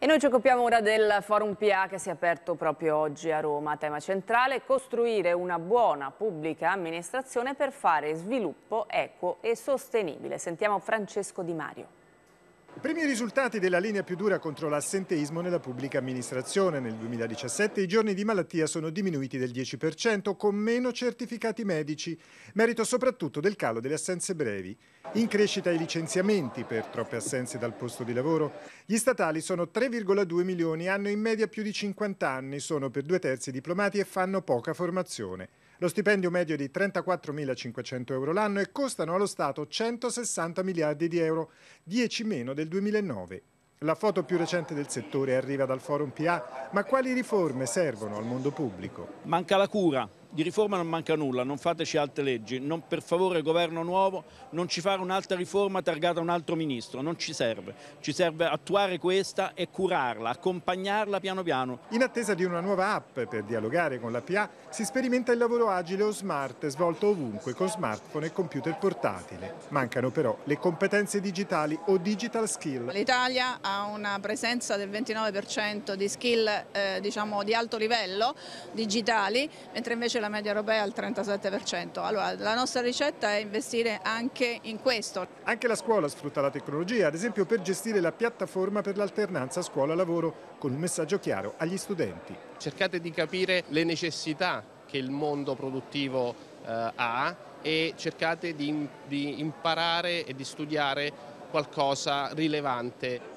E noi ci occupiamo ora del Forum PA che si è aperto proprio oggi a Roma. Tema centrale, costruire una buona pubblica amministrazione per fare sviluppo equo e sostenibile. Sentiamo Francesco Di Mario. I primi risultati della linea più dura contro l'assenteismo nella pubblica amministrazione. Nel 2017 i giorni di malattia sono diminuiti del 10%, con meno certificati medici, merito soprattutto del calo delle assenze brevi. In crescita i licenziamenti per troppe assenze dal posto di lavoro. Gli statali sono 3,2 milioni, hanno in media più di 50 anni, sono per due terzi diplomati e fanno poca formazione. Lo stipendio medio è di 34.500 euro l'anno e costano allo Stato 160 miliardi di euro, 10 meno del 2009. La foto più recente del settore arriva dal Forum PA, ma quali riforme servono al mondo pubblico? Manca la cura, di riforma non manca nulla, non fateci altre leggi, non, per favore governo nuovo non ci fare un'altra riforma targata a un altro ministro, non ci serve, ci serve attuare questa e curarla, accompagnarla piano piano. In attesa di una nuova app per dialogare con la PA si sperimenta il lavoro agile o smart svolto ovunque con smartphone e computer portatile. Mancano però le competenze digitali o digital skill. L'Italia ha una presenza del 29% di skill eh, diciamo, di alto livello digitali, mentre invece invece la media europea è al 37%. Allora la nostra ricetta è investire anche in questo. Anche la scuola sfrutta la tecnologia, ad esempio per gestire la piattaforma per l'alternanza scuola-lavoro con un messaggio chiaro agli studenti. Cercate di capire le necessità che il mondo produttivo eh, ha e cercate di, di imparare e di studiare qualcosa rilevante.